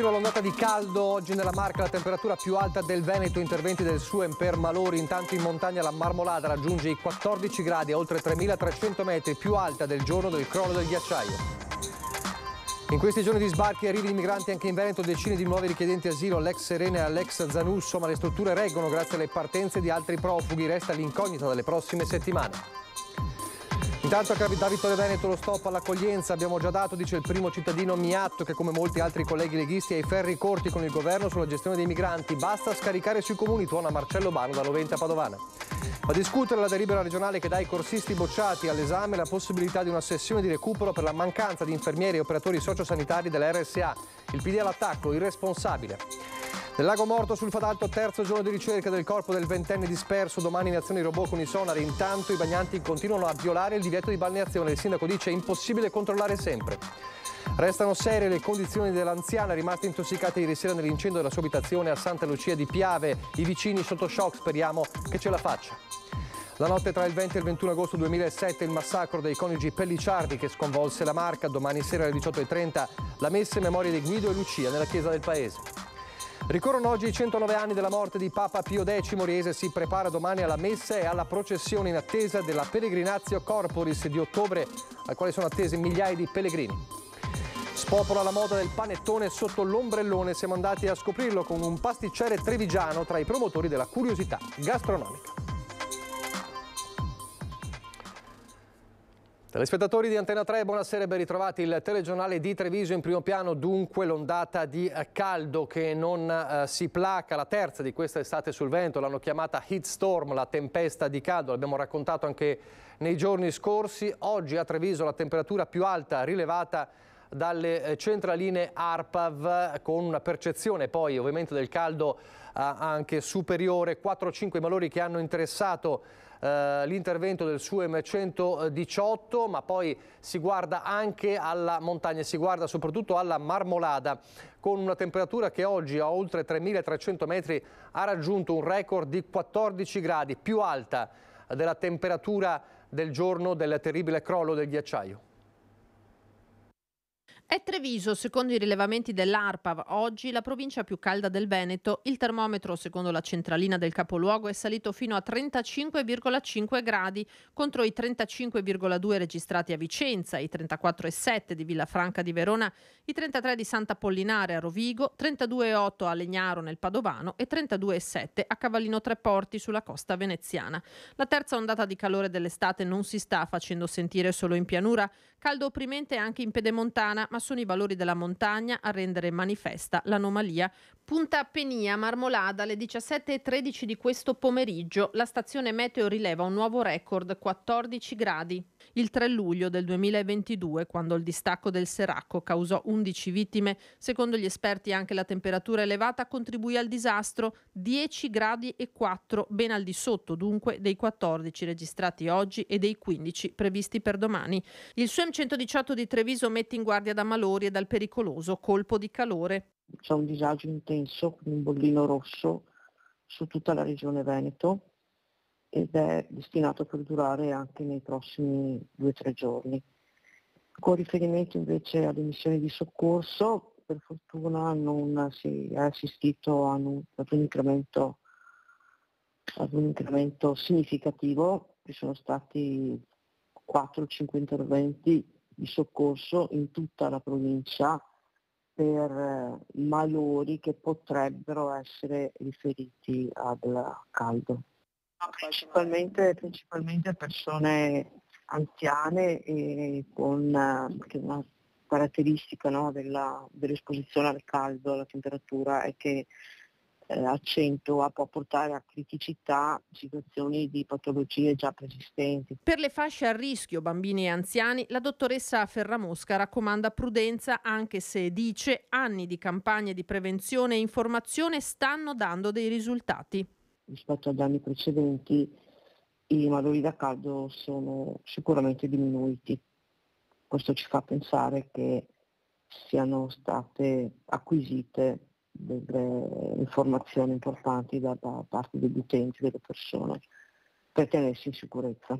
Continua l'ondata di caldo, oggi nella Marca la temperatura più alta del Veneto, interventi del Suen per Malori, intanto in montagna la Marmolada raggiunge i 14 gradi a oltre 3.300 metri, più alta del giorno del crollo del ghiacciaio. In questi giorni di sbarchi e arrivi di migranti anche in Veneto decine di nuovi richiedenti asilo all'ex Serena e all'ex Zanusso, ma le strutture reggono grazie alle partenze di altri profughi, resta l'incognita delle prossime settimane. Intanto a da Vittorio Veneto lo stop all'accoglienza abbiamo già dato, dice il primo cittadino Miatto che come molti altri colleghi leghisti ha i ferri corti con il governo sulla gestione dei migranti. Basta scaricare sui comuni, tuona Marcello Bano da 90 a Padovana. A discutere la delibera regionale che dà ai corsisti bocciati all'esame la possibilità di una sessione di recupero per la mancanza di infermieri e operatori sociosanitari della RSA. Il PD all'attacco, irresponsabile. Nel lago morto sul Fadalto, terzo giorno di ricerca del corpo del ventenne disperso, domani in azione robot con i sonari. Intanto i bagnanti continuano a violare il divieto di balneazione. Il sindaco dice è impossibile controllare sempre. Restano serie le condizioni dell'anziana rimasta intossicata ieri sera nell'incendio della sua abitazione a Santa Lucia di Piave. I vicini sotto shock, speriamo che ce la faccia. La notte tra il 20 e il 21 agosto 2007 il massacro dei coniugi Pellicciardi che sconvolse la Marca, domani sera alle 18.30 la messa in memoria di Guido e Lucia nella chiesa del paese. Ricorrono oggi i 109 anni della morte di Papa Pio X Riese, si prepara domani alla messa e alla processione in attesa della Pellegrinazio Corporis di ottobre, al quale sono attesi migliaia di pellegrini. Spopola la moda del panettone sotto l'ombrellone, siamo andati a scoprirlo con un pasticcere trevigiano tra i promotori della curiosità gastronomica. Telespettatori di Antena 3, buonasera e ben ritrovati. Il telegiornale di Treviso in primo piano, dunque l'ondata di eh, caldo che non eh, si placa, la terza di questa estate sul vento, l'hanno chiamata heat storm, la tempesta di caldo, l'abbiamo raccontato anche nei giorni scorsi. Oggi a Treviso la temperatura più alta rilevata dalle eh, centraline ARPAV con una percezione poi ovviamente del caldo eh, anche superiore, 4-5 valori che hanno interessato eh, l'intervento del SUEM 118, ma poi si guarda anche alla montagna, si guarda soprattutto alla Marmolada, con una temperatura che oggi a oltre 3.300 metri ha raggiunto un record di 14 gradi, più alta della temperatura del giorno del terribile crollo del ghiacciaio. È Treviso, secondo i rilevamenti dell'ARPAV, oggi la provincia più calda del Veneto. Il termometro, secondo la centralina del capoluogo, è salito fino a 35,5 gradi contro i 35,2 registrati a Vicenza, i 34,7 di Villafranca di Verona, i 33 di Sant'Apollinare a Rovigo, 32,8 a Legnaro nel Padovano e 32,7 a Cavallino Tre Porti sulla costa veneziana. La terza ondata di calore dell'estate non si sta facendo sentire solo in pianura, caldo opprimente anche in pedemontana, ma sono i valori della montagna a rendere manifesta l'anomalia. Punta Appenia, Marmolada, alle 17.13 di questo pomeriggio, la stazione meteo rileva un nuovo record, 14 gradi. Il 3 luglio del 2022, quando il distacco del Seracco causò 11 vittime, secondo gli esperti anche la temperatura elevata contribuì al disastro, 10 gradi e 4, ben al di sotto dunque dei 14 registrati oggi e dei 15 previsti per domani. Il SUEM 118 di Treviso mette in guardia da malori e dal pericoloso colpo di calore. C'è un disagio intenso, un bollino rosso su tutta la regione Veneto ed è destinato a perdurare anche nei prossimi due o tre giorni. Con riferimento invece alle missioni di soccorso, per fortuna non si è assistito ad un, ad un, incremento, ad un incremento significativo, ci sono stati 4-5 interventi di soccorso in tutta la provincia per eh, malori che potrebbero essere riferiti al caldo. Ah, principalmente, principalmente persone anziane e con eh, che una caratteristica no, della, dell'esposizione al caldo, alla temperatura, è che accento a, può portare a criticità situazioni di patologie già preesistenti. Per le fasce a rischio, bambini e anziani, la dottoressa Ferramosca raccomanda prudenza anche se dice anni di campagne di prevenzione e informazione stanno dando dei risultati. Rispetto agli anni precedenti i malori da caldo sono sicuramente diminuiti. Questo ci fa pensare che siano state acquisite delle informazioni importanti da, da parte degli utenti, delle persone, per tenersi in sicurezza.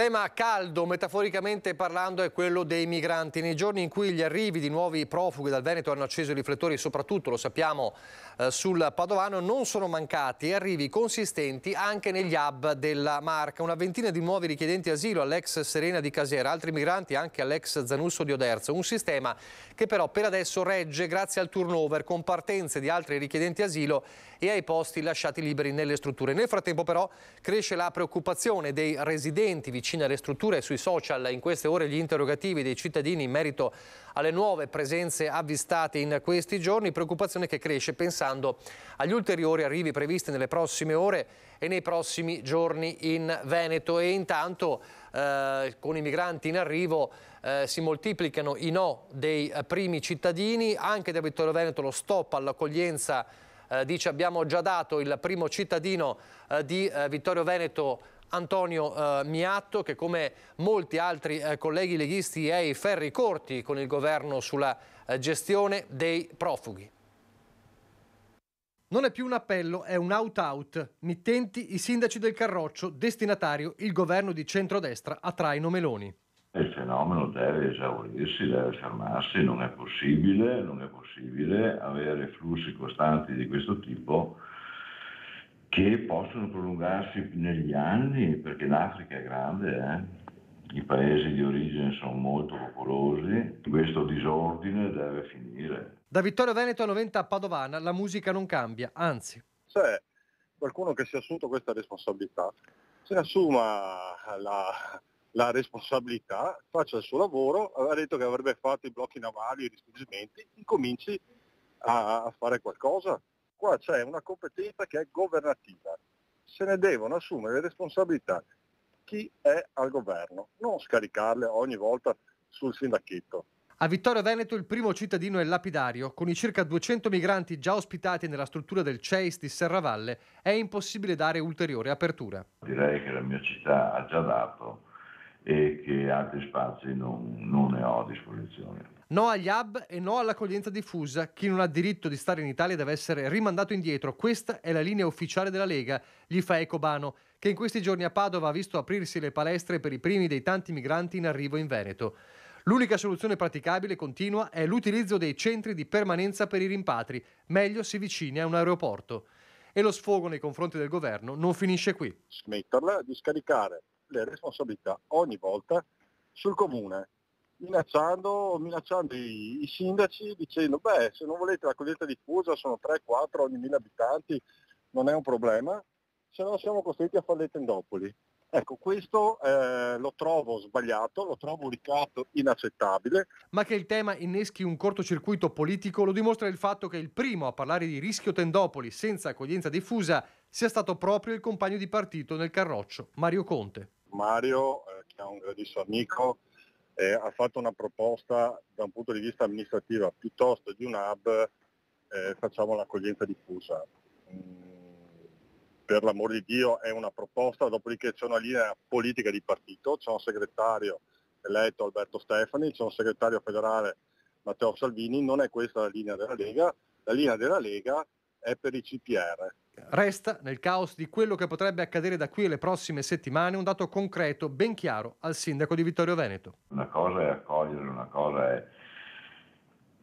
Tema caldo, metaforicamente parlando, è quello dei migranti. Nei giorni in cui gli arrivi di nuovi profughi dal Veneto hanno acceso i riflettori, soprattutto lo sappiamo eh, sul Padovano, non sono mancati arrivi consistenti anche negli hub della Marca. Una ventina di nuovi richiedenti asilo all'ex Serena di Casera, altri migranti anche all'ex Zanusso di Oderzo. Un sistema che però per adesso regge grazie al turnover con partenze di altri richiedenti asilo e ai posti lasciati liberi nelle strutture. Nel frattempo però cresce la preoccupazione dei residenti vicini alle strutture e sui social in queste ore gli interrogativi dei cittadini in merito alle nuove presenze avvistate in questi giorni, preoccupazione che cresce pensando agli ulteriori arrivi previsti nelle prossime ore e nei prossimi giorni in Veneto e intanto eh, con i migranti in arrivo eh, si moltiplicano i no dei primi cittadini, anche da Vittorio Veneto lo stop all'accoglienza eh, dice abbiamo già dato il primo cittadino eh, di eh, Vittorio Veneto Antonio eh, Miatto che come molti altri eh, colleghi leghisti è ai ferri corti con il governo sulla eh, gestione dei profughi. Non è più un appello, è un out-out. Mittenti i sindaci del Carroccio, destinatario il governo di centrodestra a Traino Meloni fenomeno deve esaurirsi, deve fermarsi, non è possibile, non è possibile avere flussi costanti di questo tipo che possono prolungarsi negli anni, perché l'Africa è grande, eh? i paesi di origine sono molto popolosi, questo disordine deve finire. Da Vittorio Veneto a 90 a Padovana la musica non cambia, anzi. C'è qualcuno che si è assunto questa responsabilità, si assuma la, la responsabilità, faccia il suo lavoro, ha detto che avrebbe fatto i blocchi navali, i respingimenti, incominci a, a fare qualcosa. Qua c'è una competenza che è governativa, se ne devono assumere le responsabilità chi è al governo, non scaricarle ogni volta sul sindacchetto. A Vittorio Veneto il primo cittadino è lapidario. Con i circa 200 migranti già ospitati nella struttura del CEIS di Serravalle è impossibile dare ulteriore apertura. Direi che la mia città ha già dato e che altri spazi non, non ne ho a disposizione. No agli hub e no all'accoglienza diffusa. Chi non ha diritto di stare in Italia deve essere rimandato indietro. Questa è la linea ufficiale della Lega, gli fa Ecobano, che in questi giorni a Padova ha visto aprirsi le palestre per i primi dei tanti migranti in arrivo in Veneto. L'unica soluzione praticabile, continua, è l'utilizzo dei centri di permanenza per i rimpatri. Meglio si vicini a un aeroporto. E lo sfogo nei confronti del governo non finisce qui. Smetterla di scaricare le responsabilità ogni volta sul comune, minacciando, minacciando i, i, sindaci dicendo beh se non volete l'accoglienza diffusa sono 3-4 ogni 1000 abitanti, non è un problema, se no siamo costretti a fare le tendopoli. Ecco, questo eh, lo trovo sbagliato, lo trovo un ricatto inaccettabile. Ma che il tema inneschi un cortocircuito politico lo dimostra il fatto che il primo a parlare di rischio tendopoli senza accoglienza diffusa sia stato proprio il compagno di partito nel Carroccio, Mario Conte. Mario, eh, che è un grandissimo amico, eh, ha fatto una proposta da un punto di vista amministrativo, piuttosto di un hub eh, facciamo l'accoglienza diffusa. Mm, per l'amor di Dio è una proposta, dopodiché c'è una linea politica di partito, c'è un segretario eletto Alberto Stefani, c'è un segretario federale Matteo Salvini, non è questa la linea della Lega, la linea della Lega è per i CPR, Resta, nel caos di quello che potrebbe accadere da qui alle prossime settimane, un dato concreto, ben chiaro, al sindaco di Vittorio Veneto. Una cosa è accogliere, una cosa è,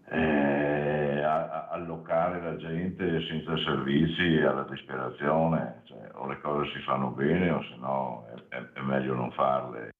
è allocare la gente senza servizi alla disperazione. Cioè, o le cose si fanno bene o se no è, è meglio non farle.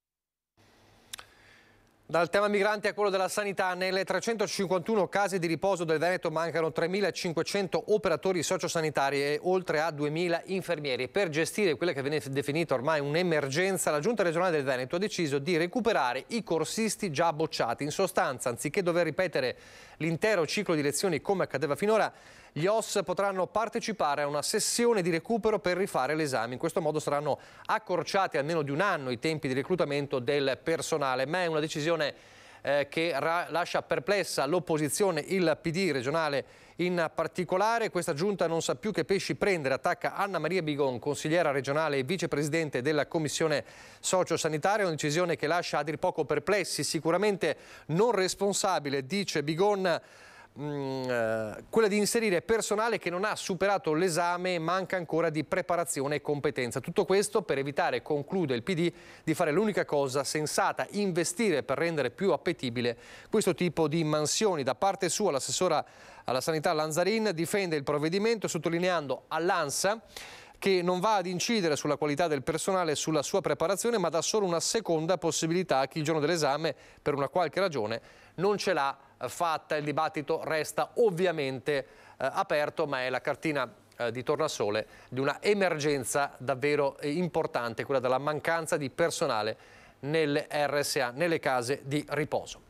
Dal tema migranti a quello della sanità, nelle 351 case di riposo del Veneto mancano 3.500 operatori sociosanitari e oltre a 2.000 infermieri. Per gestire quella che viene definita ormai un'emergenza, la Giunta regionale del Veneto ha deciso di recuperare i corsisti già bocciati. In sostanza, anziché dover ripetere l'intero ciclo di lezioni come accadeva finora, gli OS potranno partecipare a una sessione di recupero per rifare l'esame. In questo modo saranno accorciati almeno di un anno i tempi di reclutamento del personale, ma è una decisione eh, che lascia perplessa l'opposizione, il PD regionale in particolare. Questa giunta non sa più che pesci prendere, attacca Anna Maria Bigon, consigliera regionale e vicepresidente della Commissione Sociosanitaria, una decisione che lascia a dir poco perplessi, sicuramente non responsabile, dice Bigon Mm, eh, quella di inserire personale che non ha superato l'esame e manca ancora di preparazione e competenza. Tutto questo per evitare, conclude il PD, di fare l'unica cosa sensata, investire per rendere più appetibile questo tipo di mansioni. Da parte sua l'assessora alla sanità Lanzarin difende il provvedimento sottolineando all'ANSA che non va ad incidere sulla qualità del personale e sulla sua preparazione, ma dà solo una seconda possibilità a chi il giorno dell'esame, per una qualche ragione, non ce l'ha eh, fatta, il dibattito resta ovviamente eh, aperto, ma è la cartina eh, di tornasole di una emergenza davvero importante, quella della mancanza di personale nelle RSA, nelle case di riposo.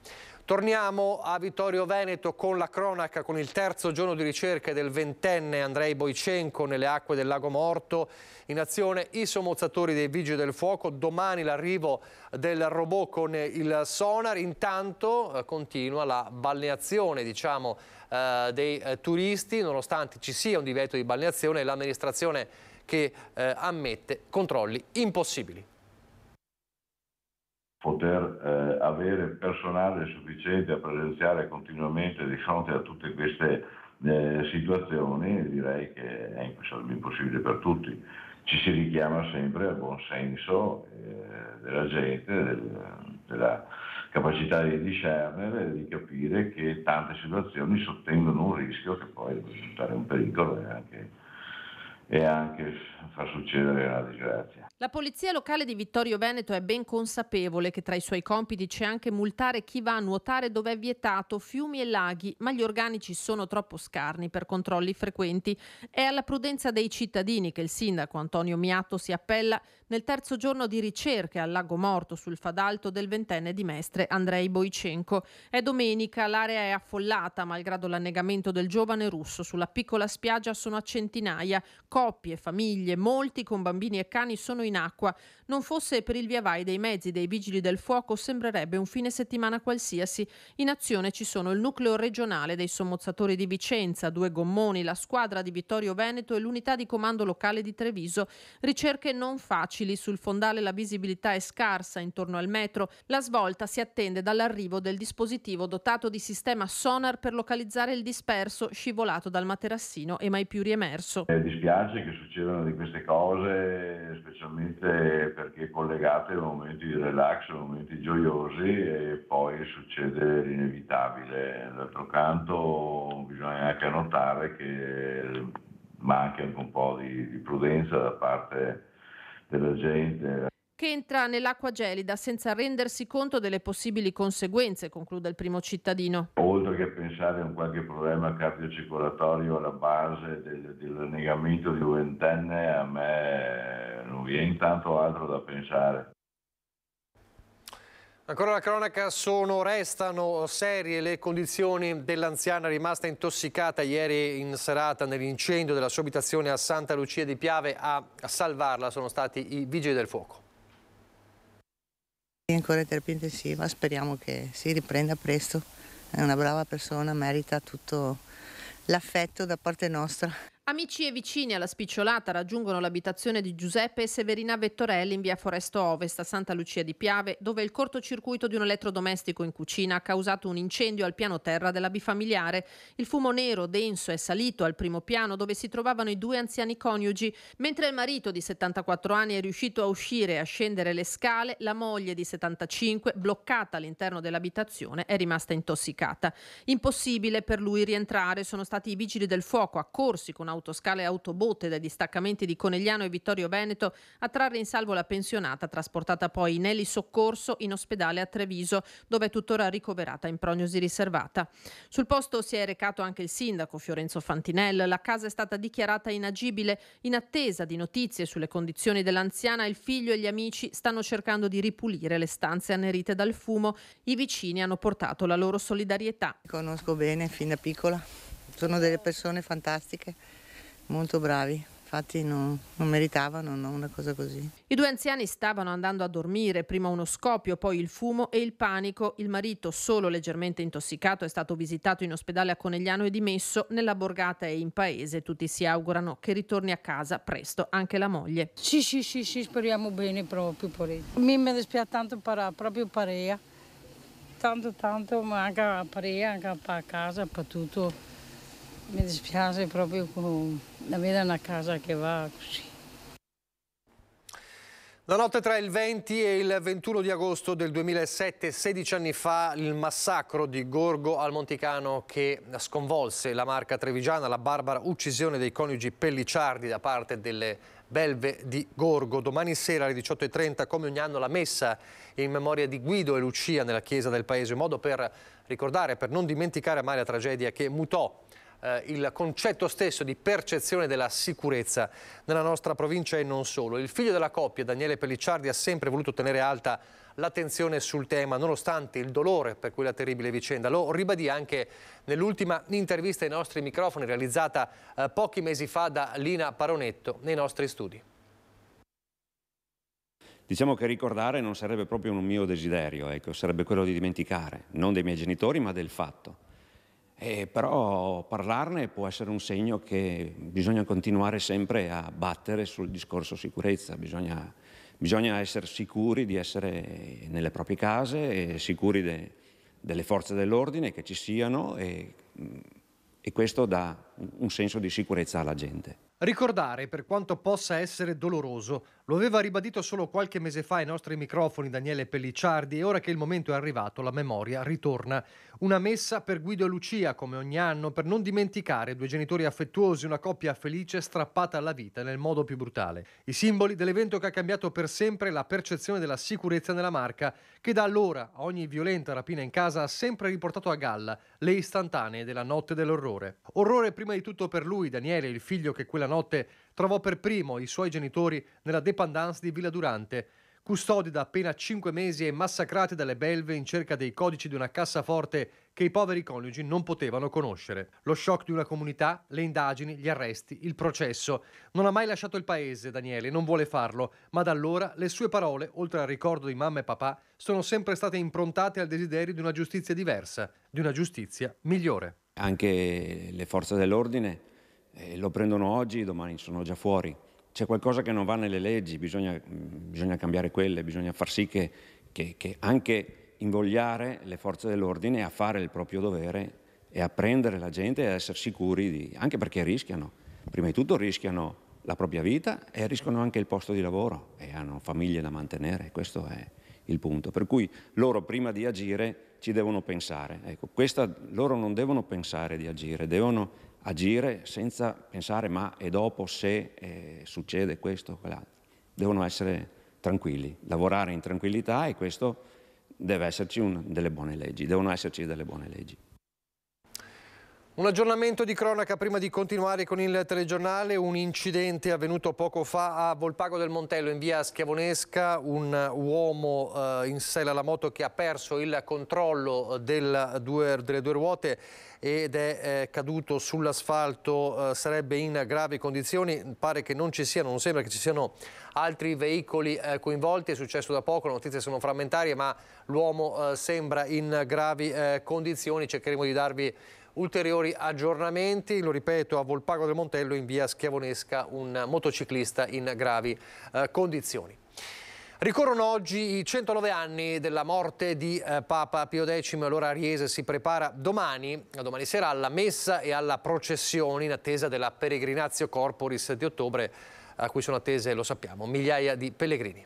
Torniamo a Vittorio Veneto con la cronaca, con il terzo giorno di ricerca del ventenne Andrei Boicenco nelle acque del Lago Morto. In azione i sommozzatori dei Vigili del Fuoco, domani l'arrivo del robot con il sonar. Intanto eh, continua la balneazione diciamo, eh, dei eh, turisti, nonostante ci sia un divieto di balneazione, l'amministrazione che eh, ammette controlli impossibili poter eh, avere personale sufficiente a presenziare continuamente di fronte a tutte queste eh, situazioni direi che è impossibile per tutti. Ci si richiama sempre al buon senso eh, della gente, del, della capacità di discernere, e di capire che tante situazioni sottendono un rischio che poi può risultare un pericolo e anche, e anche far succedere una disgrazia. La polizia locale di Vittorio Veneto è ben consapevole che tra i suoi compiti c'è anche multare chi va a nuotare dove è vietato, fiumi e laghi, ma gli organici sono troppo scarni per controlli frequenti. È alla prudenza dei cittadini che il sindaco Antonio Miatto si appella nel terzo giorno di ricerche al lago morto sul fadalto del ventenne di Mestre Andrei Boicenco. È domenica, l'area è affollata, malgrado l'annegamento del giovane russo. Sulla piccola spiaggia sono a centinaia coppie, famiglie, molti con bambini e cani sono in acqua. Non fosse per il via vai dei mezzi dei vigili del fuoco sembrerebbe un fine settimana qualsiasi. In azione ci sono il nucleo regionale dei sommozzatori di Vicenza, due gommoni, la squadra di Vittorio Veneto e l'unità di comando locale di Treviso. Ricerche non facili sul fondale la visibilità è scarsa intorno al metro. La svolta si attende dall'arrivo del dispositivo dotato di sistema sonar per localizzare il disperso scivolato dal materassino e mai più riemerso. Eh, dispiace che succedano di queste cose, specialmente specialmente perché collegate a momenti di relax, momenti gioiosi e poi succede l'inevitabile. D'altro canto bisogna anche notare che manca anche un po' di, di prudenza da parte della gente che entra nell'acqua gelida senza rendersi conto delle possibili conseguenze, conclude il primo cittadino. Oltre che pensare a un qualche problema cardiocircolatorio alla base del, dell'annegamento di un ventenne, a me vi è intanto altro da pensare. Ancora la cronaca, sono, restano serie le condizioni dell'anziana rimasta intossicata ieri in serata nell'incendio della sua abitazione a Santa Lucia di Piave. A salvarla sono stati i vigili del fuoco. È ancora in terapia intensiva, speriamo che si riprenda presto. È una brava persona, merita tutto l'affetto da parte nostra. Amici e vicini alla spicciolata raggiungono l'abitazione di Giuseppe e Severina Vettorelli in via Foresto Ovest a Santa Lucia di Piave, dove il cortocircuito di un elettrodomestico in cucina ha causato un incendio al piano terra della bifamiliare. Il fumo nero denso è salito al primo piano dove si trovavano i due anziani coniugi. Mentre il marito di 74 anni è riuscito a uscire e a scendere le scale, la moglie di 75, bloccata all'interno dell'abitazione, è rimasta intossicata. Impossibile per lui rientrare, sono stati i vigili del fuoco accorsi con auto autoscale e autobotte dai distaccamenti di Conegliano e Vittorio Veneto a trarre in salvo la pensionata, trasportata poi in elisoccorso in ospedale a Treviso, dove è tuttora ricoverata in prognosi riservata. Sul posto si è recato anche il sindaco Fiorenzo Fantinel. La casa è stata dichiarata inagibile in attesa di notizie sulle condizioni dell'anziana. Il figlio e gli amici stanno cercando di ripulire le stanze annerite dal fumo. I vicini hanno portato la loro solidarietà. Conosco bene fin da piccola, sono delle persone fantastiche molto bravi infatti non, non, meritavano no, una cosa così. I due anziani stavano andando a dormire, prima uno scoppio, poi il fumo e il panico. Il marito, solo leggermente intossicato, è stato visitato in ospedale a Conegliano e dimesso. Nella borgata e in paese tutti si augurano che ritorni a casa presto anche la moglie. Sì, sì, sì, sì speriamo bene proprio. Poretto. Mi mi dispiace tanto per proprio Parea, tanto tanto, ma anche a Parea, anche a casa, per tutto. Mi dispiace proprio avere una casa che va così. La notte tra il 20 e il 21 di agosto del 2007, 16 anni fa, il massacro di Gorgo al Monticano che sconvolse la marca trevigiana, la barbara uccisione dei coniugi Pellicciardi da parte delle belve di Gorgo. Domani sera alle 18.30, come ogni anno, la messa in memoria di Guido e Lucia nella chiesa del paese, in modo per ricordare, per non dimenticare mai la tragedia che mutò eh, il concetto stesso di percezione della sicurezza nella nostra provincia e non solo. Il figlio della coppia, Daniele Pellicciardi, ha sempre voluto tenere alta l'attenzione sul tema, nonostante il dolore per quella terribile vicenda. Lo ribadì anche nell'ultima intervista ai nostri microfoni realizzata eh, pochi mesi fa da Lina Paronetto nei nostri studi. Diciamo che ricordare non sarebbe proprio un mio desiderio, ecco, sarebbe quello di dimenticare, non dei miei genitori ma del fatto. Eh, però parlarne può essere un segno che bisogna continuare sempre a battere sul discorso sicurezza, bisogna, bisogna essere sicuri di essere nelle proprie case, sicuri de, delle forze dell'ordine che ci siano e, mm, e questo dà un senso di sicurezza alla gente. Ricordare, per quanto possa essere doloroso, lo aveva ribadito solo qualche mese fa ai nostri microfoni Daniele Pellicciardi e ora che il momento è arrivato la memoria ritorna. Una messa per Guido e Lucia, come ogni anno, per non dimenticare due genitori affettuosi, una coppia felice strappata alla vita nel modo più brutale. I simboli dell'evento che ha cambiato per sempre la percezione della sicurezza nella marca, che da allora a ogni violenta rapina in casa ha sempre riportato a galla le istantanee della notte dell'orrore. Orrore prima prima di tutto per lui, Daniele, il figlio che quella notte trovò per primo i suoi genitori nella dépendance di Villa Durante, custodi da appena cinque mesi e massacrati dalle belve in cerca dei codici di una cassaforte che i poveri coniugi non potevano conoscere. Lo shock di una comunità, le indagini, gli arresti, il processo. Non ha mai lasciato il paese, Daniele, non vuole farlo, ma da allora le sue parole, oltre al ricordo di mamma e papà, sono sempre state improntate al desiderio di una giustizia diversa, di una giustizia migliore. Anche le forze dell'ordine eh, lo prendono oggi, domani sono già fuori. C'è qualcosa che non va nelle leggi, bisogna, mm, bisogna cambiare quelle, bisogna far sì che, che, che anche invogliare le forze dell'ordine a fare il proprio dovere e a prendere la gente e a essere sicuri, di, anche perché rischiano. Prima di tutto rischiano la propria vita e rischiano anche il posto di lavoro e hanno famiglie da mantenere, questo è il punto. Per cui loro prima di agire ci devono pensare. Ecco, questa, loro non devono pensare di agire, devono agire senza pensare ma e dopo se eh, succede questo o quell'altro. Devono essere tranquilli, lavorare in tranquillità e questo deve esserci un, delle buone leggi, devono esserci delle buone leggi. Un aggiornamento di cronaca prima di continuare con il telegiornale, un incidente avvenuto poco fa a Volpago del Montello in via Schiavonesca, un uomo eh, in sella alla moto che ha perso il controllo del, due, delle due ruote ed è eh, caduto sull'asfalto, eh, sarebbe in gravi condizioni, pare che non ci siano, non sembra che ci siano altri veicoli eh, coinvolti, è successo da poco, le notizie sono frammentarie ma l'uomo eh, sembra in gravi eh, condizioni, cercheremo di darvi ulteriori aggiornamenti. Lo ripeto, a Volpago del Montello in via Schiavonesca un motociclista in gravi eh, condizioni. Ricorrono oggi i 109 anni della morte di eh, Papa Pio X, allora Riese si prepara domani, domani sera alla messa e alla processione in attesa della Peregrinazio Corporis di ottobre a cui sono attese, lo sappiamo, migliaia di pellegrini.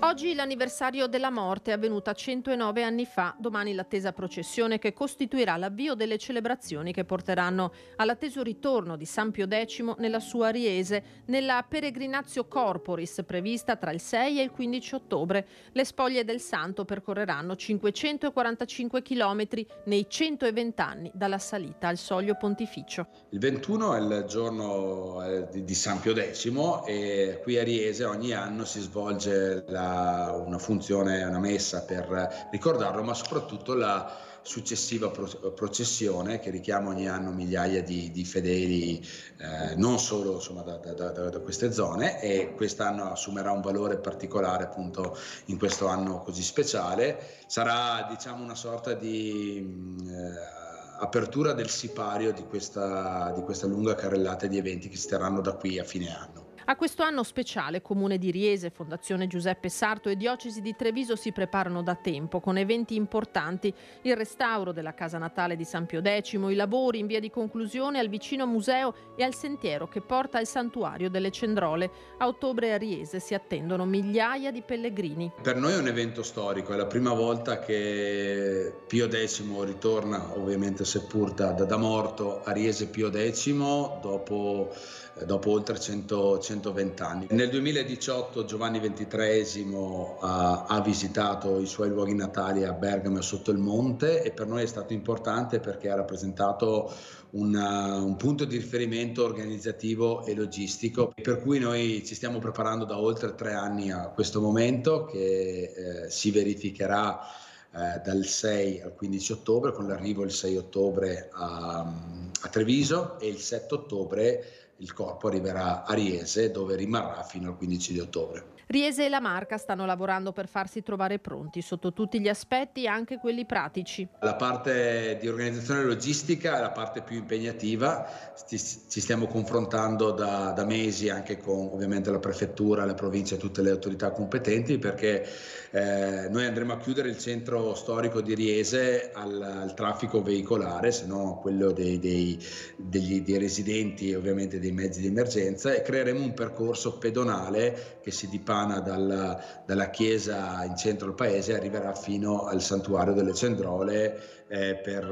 Oggi l'anniversario della morte è avvenuta 109 anni fa, domani l'attesa processione che costituirà l'avvio delle celebrazioni che porteranno all'atteso ritorno di San Pio X nella sua Riese, nella Peregrinazio Corporis prevista tra il 6 e il 15 ottobre. Le spoglie del santo percorreranno 545 km nei 120 anni dalla salita al soglio pontificio. Il 21 è il giorno eh, di San Pio X e qui a Riese ogni anno si svolge la una funzione, una messa per ricordarlo, ma soprattutto la successiva processione che richiama ogni anno migliaia di, di fedeli, eh, non solo insomma, da, da, da, da, queste zone, e quest'anno assumerà un valore particolare appunto in questo anno così speciale. Sarà diciamo una sorta di... Eh, apertura del sipario di questa, di questa lunga carrellata di eventi che si terranno da qui a fine anno. A questo anno speciale Comune di Riese, Fondazione Giuseppe Sarto e Diocesi di Treviso si preparano da tempo con eventi importanti, il restauro della casa natale di San Pio X, i lavori in via di conclusione al vicino museo e al sentiero che porta al santuario delle Cendrole. A ottobre a Riese si attendono migliaia di pellegrini. Per noi è un evento storico, è la prima volta che Pio X ritorna, ovviamente seppur da, da morto, a Riese Pio X dopo, eh, dopo oltre 100, 100 120 anni. Nel 2018 Giovanni XXIII ha, eh, ha visitato i suoi luoghi natali a Bergamo e sotto il monte e per noi è stato importante perché ha rappresentato una, eh, un punto di riferimento organizzativo e logistico, per cui noi ci stiamo preparando da oltre tre anni a questo momento che eh, si verificherà eh, dal 6 al 15 ottobre con l'arrivo il 6 ottobre a, a Treviso e il 7 ottobre il corpo arriverà a Riese dove rimarrà fino al 15 di ottobre. Riese e la Marca stanno lavorando per farsi trovare pronti sotto tutti gli aspetti, anche quelli pratici. La parte di organizzazione logistica è la parte più impegnativa, ci stiamo confrontando da, da mesi anche con ovviamente la prefettura, la provincia e tutte le autorità competenti perché eh, noi andremo a chiudere il centro storico di Riese al, al traffico veicolare, se no quello dei, dei, degli, dei residenti e ovviamente dei mezzi di emergenza e creeremo un percorso pedonale che si dipara Befana dalla, dalla chiesa in centro al paese arriverà fino al santuario delle Cendrole eh, per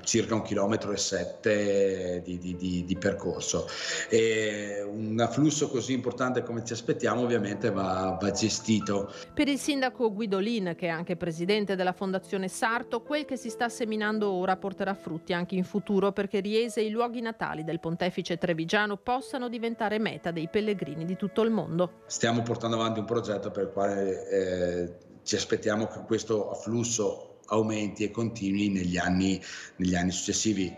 eh, circa un chilometro e sette di, di, di, di percorso. E un afflusso così importante come ci aspettiamo ovviamente va, va gestito. Per il sindaco Guidolin, che è anche presidente della Fondazione Sarto, quel che si sta seminando ora porterà frutti anche in futuro perché Riese e i luoghi natali del pontefice trevigiano possano diventare meta dei pellegrini di tutto il mondo stiamo portando avanti un progetto per il quale eh, ci aspettiamo che questo afflusso aumenti e continui negli anni, negli anni successivi.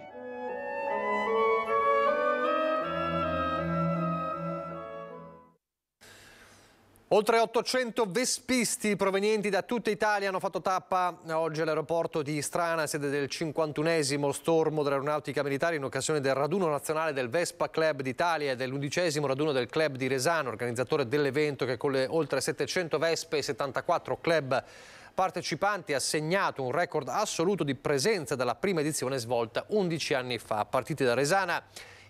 Oltre 800 vespisti provenienti da tutta Italia hanno fatto tappa oggi all'aeroporto di Strana, sede del 51esimo stormo dell'aeronautica militare in occasione del raduno nazionale del Vespa Club d'Italia e dell'undicesimo raduno del club di Resano, organizzatore dell'evento che con le oltre 700 Vespe e 74 club partecipanti ha segnato un record assoluto di presenza dalla prima edizione svolta 11 anni fa. Partite da Resana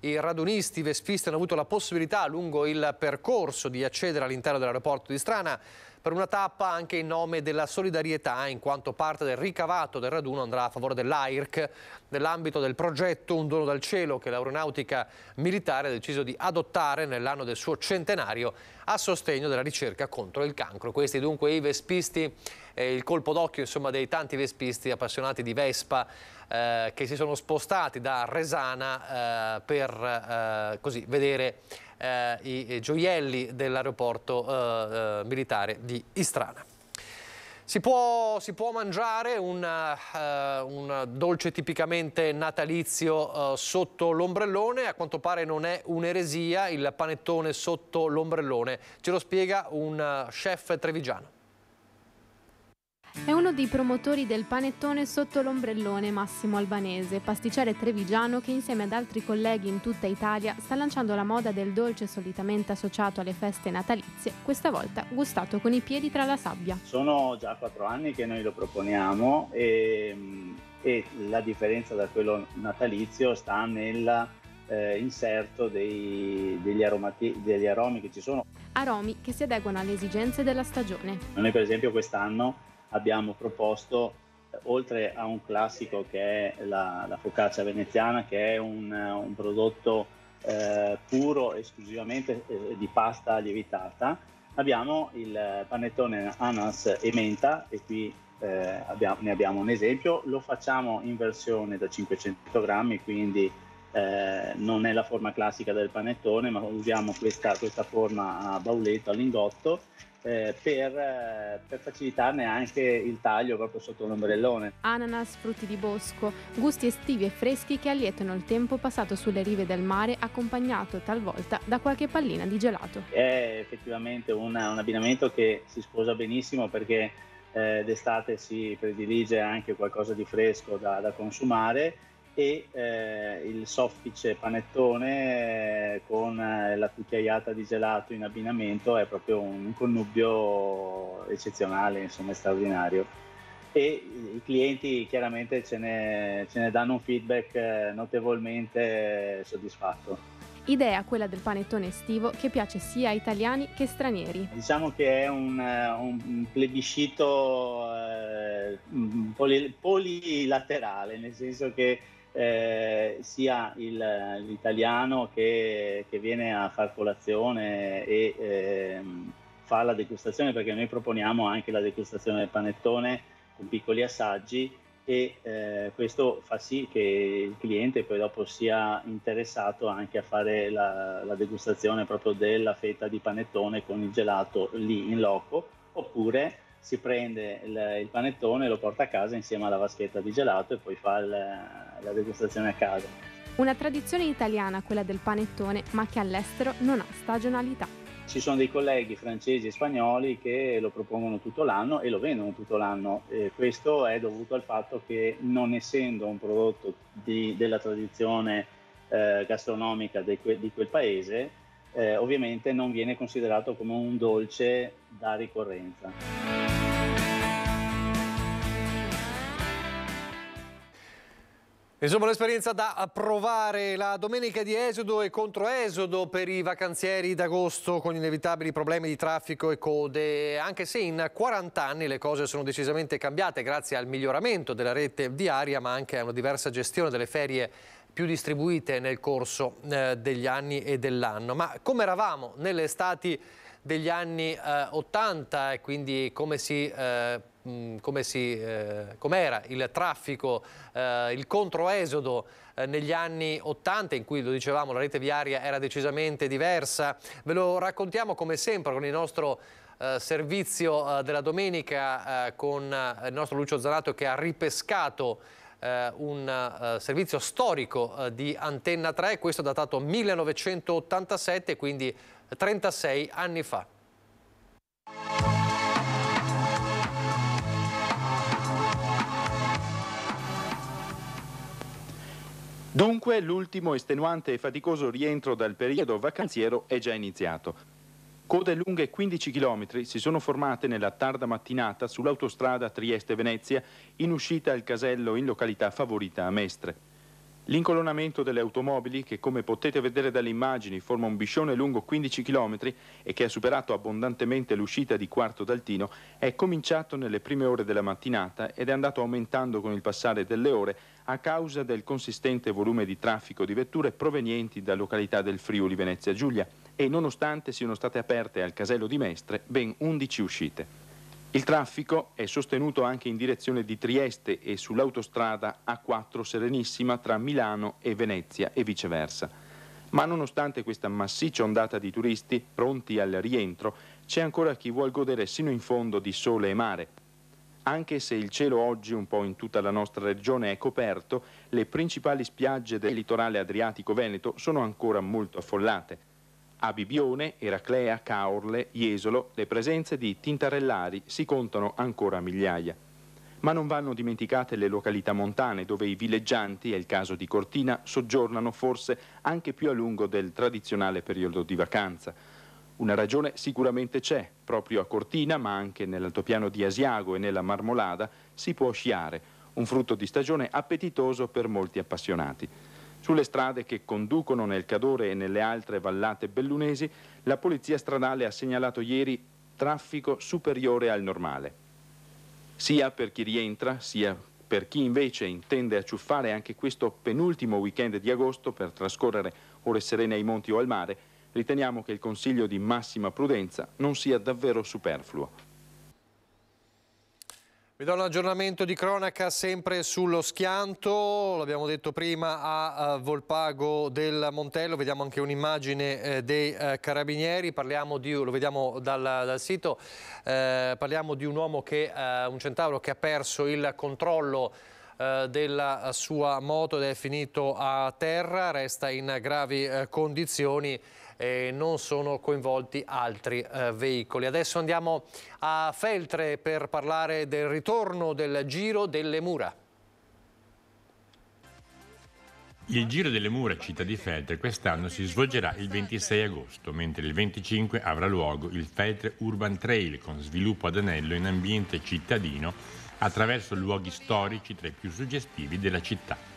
i radunisti vespisti hanno avuto la possibilità lungo il percorso di accedere all'interno dell'aeroporto di Strana per una tappa anche in nome della solidarietà in quanto parte del ricavato del raduno andrà a favore dell'AIRC nell'ambito del progetto Un dono dal cielo che l'aeronautica militare ha deciso di adottare nell'anno del suo centenario a sostegno della ricerca contro il cancro. Questi dunque i vespisti eh, il colpo d'occhio dei tanti vespisti appassionati di Vespa eh, che si sono spostati da Resana eh, per eh, così, vedere eh, i, i gioielli dell'aeroporto eh, militare di Istrana. Si può, si può, mangiare un, uh, un dolce tipicamente natalizio uh, sotto l'ombrellone, a quanto pare non è un'eresia il panettone sotto l'ombrellone, ce lo spiega un chef trevigiano uno dei promotori del panettone sotto l'ombrellone Massimo Albanese, pasticciere trevigiano che insieme ad altri colleghi in tutta Italia sta lanciando la moda del dolce solitamente associato alle feste natalizie, questa volta gustato con i piedi tra la sabbia. Sono già quattro anni che noi lo proponiamo e, e la differenza da quello natalizio sta nella eh, inserto dei, degli, aromati, degli aromi che ci sono. Aromi che si adeguano alle esigenze della stagione. Noi per esempio quest'anno abbiamo proposto, eh, oltre a un classico che è la, la focaccia veneziana, che è un, eh, un prodotto eh, puro esclusivamente eh, di pasta lievitata, abbiamo il panettone ananas e menta e qui eh, abbiamo, ne abbiamo un esempio, lo facciamo in versione da 500 grammi, quindi eh, non è la forma classica del panettone, ma usiamo questa, questa forma a bauletto, a lingotto eh, per, eh, per, facilitarne anche il taglio proprio sotto l'ombrellone. Ananas, frutti di bosco, gusti estivi e freschi che allietano il tempo passato sulle rive del mare accompagnato talvolta da qualche pallina di gelato. È effettivamente una, un abbinamento che si sposa benissimo perché eh, d'estate si predilige anche qualcosa di fresco da, da consumare e eh, il soffice panettone eh, con eh, la cucchiaiata di gelato in abbinamento è proprio un connubio eccezionale, insomma straordinario. E i clienti chiaramente ce ne, ce ne danno un feedback eh, notevolmente soddisfatto. Idea quella del panettone estivo che piace sia a italiani che stranieri. Diciamo che è un, un plebiscito eh, polilaterale, nel senso che eh, sia il, l'italiano che, che, viene a far colazione e eh, fa la degustazione, perché noi proponiamo anche la degustazione del panettone con piccoli assaggi e eh, questo fa sì che il cliente poi dopo sia interessato anche a fare la, la degustazione proprio della fetta di panettone con il gelato lì in loco oppure si prende il, il panettone lo porta a casa insieme alla vaschetta di gelato e poi fa il, la degustazione a casa. Una tradizione italiana quella del panettone, ma che all'estero non ha stagionalità. Ci sono dei colleghi francesi e spagnoli che lo propongono tutto l'anno e lo vendono tutto l'anno. E questo è dovuto al fatto che non essendo un prodotto di, della tradizione eh, gastronomica di, que, di quel paese, eh, ovviamente non viene considerato come un dolce da ricorrenza. Insomma l'esperienza da provare la domenica di esodo e controesodo per i vacanzieri d'agosto con inevitabili problemi di traffico e code, anche se in 40 anni le cose sono decisamente cambiate grazie al miglioramento della rete viaria ma anche a una diversa gestione delle ferie più distribuite nel corso eh, degli anni e dell'anno. Ma come eravamo nelle estati degli anni eh, 80 e quindi eh, come si eh, com'era il traffico, eh, il controesodo eh, negli anni 80 in cui, lo dicevamo, la rete viaria era decisamente diversa. Ve lo raccontiamo come sempre con il nostro servizio della domenica con il nostro Lucio Zanato che ha ripescato un servizio storico di Antenna 3, questo datato 1987, quindi 36 anni fa. Dunque l'ultimo estenuante e faticoso rientro dal periodo vacanziero è già iniziato. Code lunghe 15 km si sono formate nella tarda mattinata sull'autostrada Trieste-Venezia in uscita al casello in località favorita a Mestre. L'incolonamento delle automobili, che come potete vedere dalle immagini forma un biscione lungo 15 km e che ha superato abbondantemente l'uscita di Quarto d'Altino, è cominciato nelle prime ore della mattinata ed è andato aumentando con il passare delle ore a causa del consistente volume di traffico di vetture provenienti da località del Friuli Venezia Giulia e nonostante siano state aperte al casello di Mestre ben 11 uscite. Il traffico è sostenuto anche in direzione di Trieste e sull'autostrada A4 Serenissima tra Milano e Venezia e viceversa. Ma nonostante questa massiccia ondata di turisti pronti al rientro, c'è ancora chi vuol godere sino in fondo di sole e mare. Anche se il cielo oggi un po' in tutta la nostra regione è coperto, le principali spiagge del litorale adriatico veneto sono ancora molto affollate. A Bibione, Eraclea, Caorle, Jesolo le presenze di tintarellari si contano ancora a migliaia. Ma non vanno dimenticate le località montane dove i villeggianti, è il caso di Cortina, soggiornano forse anche più a lungo del tradizionale periodo di vacanza. Una ragione sicuramente c'è, proprio a Cortina, ma anche nell'altopiano di Asiago e nella Marmolada si può sciare, un frutto di stagione appetitoso per molti appassionati. Sulle strade che conducono nel Cadore e nelle altre vallate bellunesi, la polizia stradale ha segnalato ieri traffico superiore al normale, sia per chi rientra, sia per chi invece intende acciuffare anche questo penultimo weekend di agosto per trascorrere ore serene ai monti o al mare, riteniamo che il consiglio di massima prudenza non sia davvero superfluo. Vi do un aggiornamento di cronaca sempre sullo schianto, l'abbiamo detto prima a eh, Volpago del Montello, vediamo anche un'immagine eh, dei eh, carabinieri, parliamo di, lo vediamo dal, dal sito, eh, parliamo di un uomo che, eh, un centauro che ha perso il controllo della sua moto ed è finito a terra, resta in gravi condizioni e non sono coinvolti altri eh, veicoli. Adesso andiamo a Feltre per parlare del ritorno del Giro delle Mura. Il Giro delle Mura città di Feltre quest'anno si svolgerà il 26 agosto, mentre il 25 avrà luogo il Feltre Urban Trail con sviluppo ad anello in ambiente cittadino attraverso luoghi storici tra i più suggestivi della città.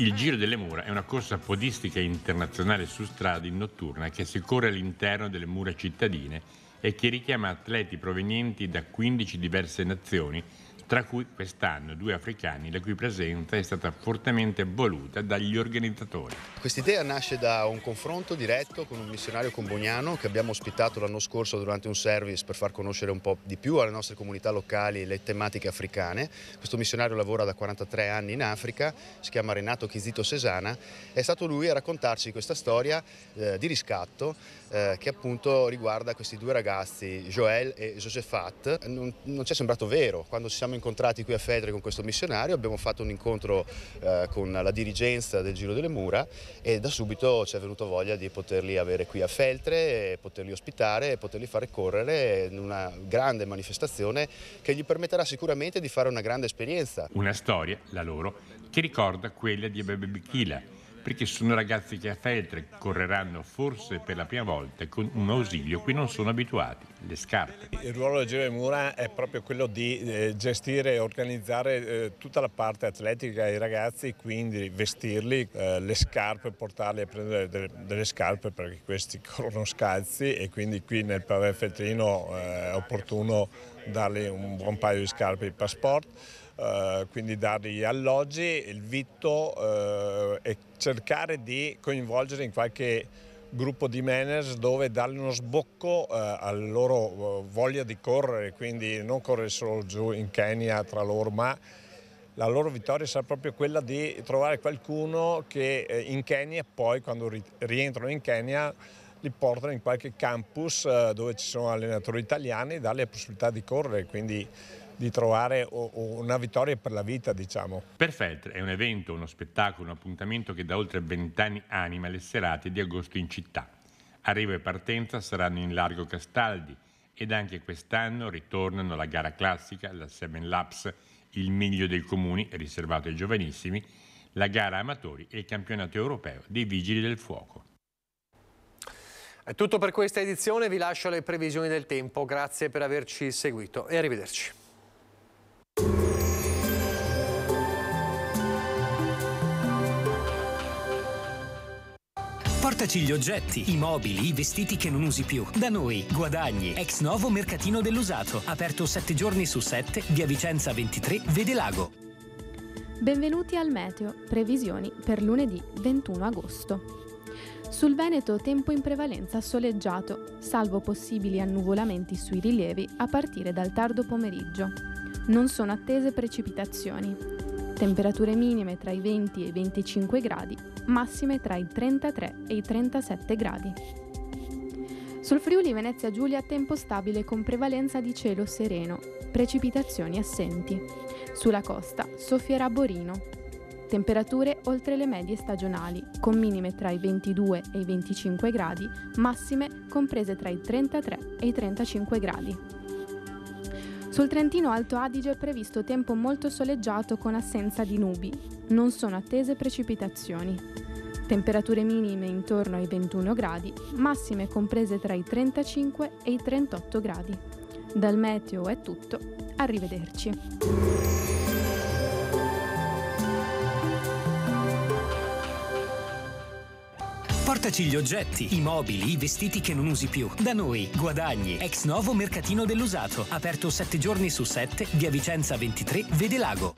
Il Giro delle Mura è una corsa podistica internazionale su strada in notturna che si corre all'interno delle mura cittadine e che richiama atleti provenienti da 15 diverse nazioni tra cui quest'anno due africani la cui presenza è stata fortemente voluta dagli organizzatori. Quest'idea nasce da un confronto diretto con un missionario comboniano che abbiamo ospitato l'anno scorso durante un service per far conoscere un po' di più alle nostre comunità locali le tematiche africane. Questo missionario lavora da 43 anni in Africa, si chiama Renato Chizito Sesana, è stato lui a raccontarci questa storia eh, di riscatto eh, che appunto riguarda questi due ragazzi, Joel e Josephat. Non, non ci è sembrato vero, quando ci siamo incontrati qui a Fedre con questo missionario, abbiamo fatto un incontro eh, con la dirigenza del Giro delle Mura e da subito ci è venuto voglia di poterli avere qui a Feltre, poterli ospitare e poterli fare correre in una grande manifestazione che gli permetterà sicuramente di fare una grande esperienza. Una storia, la loro, che ricorda quella di Abebe Bichila perché sono ragazzi che a Feltre correranno forse per la prima volta con un ausilio cui non sono abituati, le scarpe. Il ruolo del Giro di Mura è proprio quello di eh, gestire e organizzare eh, tutta la parte atletica ai ragazzi, quindi vestirli, eh, le scarpe, portarli a prendere delle scarpe perché questi corrono scalzi e quindi qui nel pavé feltrino è opportuno dargli un buon paio di scarpe di passport eh, quindi dargli alloggi, il vitto eh, e cercare di coinvolgere in qualche gruppo di manager dove dargli uno sbocco eh, alla loro eh, voglia di correre, quindi non correre solo giù in Kenya tra loro, ma la loro vittoria sarà proprio quella di trovare qualcuno che eh, in Kenya poi quando rientrano in Kenya li portano in qualche campus dove ci sono allenatori italiani e dà la possibilità di correre. Quindi di trovare una vittoria per la vita, diciamo. Perfetto, è un evento, uno spettacolo, un appuntamento che da oltre vent'anni anima le serate di agosto in città. Arrivo e partenza saranno in largo Castaldi ed anche quest'anno ritornano la gara classica, la Seven Laps, il miglio dei comuni riservato ai giovanissimi, la gara amatori e il campionato europeo dei vigili del fuoco. È tutto per questa edizione, vi lascio le previsioni del tempo, grazie per averci seguito e arrivederci. Portaci gli oggetti, i mobili, i vestiti che non usi più. Da noi, guadagni. Ex Novo Mercatino dell'Usato. Aperto 7 giorni su 7, via Vicenza 23, Vedelago. Benvenuti al Meteo. Previsioni per lunedì 21 agosto. Sul Veneto tempo in prevalenza soleggiato, salvo possibili annuvolamenti sui rilievi a partire dal tardo pomeriggio. Non sono attese precipitazioni temperature minime tra i 20 e i 25 gradi, massime tra i 33 e i 37 gradi. Sul Friuli Venezia Giulia tempo stabile con prevalenza di cielo sereno, precipitazioni assenti. Sulla costa soffierà Borino. Temperature oltre le medie stagionali, con minime tra i 22 e i 25 gradi, massime comprese tra i 33 e i 35 gradi. Sul Trentino Alto Adige è previsto tempo molto soleggiato con assenza di nubi. Non sono attese precipitazioni. Temperature minime intorno ai 21 gradi, massime comprese tra i 35 e i 38 gradi. Dal meteo è tutto, arrivederci. Portaci gli oggetti, i mobili, i vestiti che non usi più. Da noi, guadagni. Ex Novo Mercatino dell'Usato. Aperto 7 giorni su 7, via Vicenza 23, Vede Lago.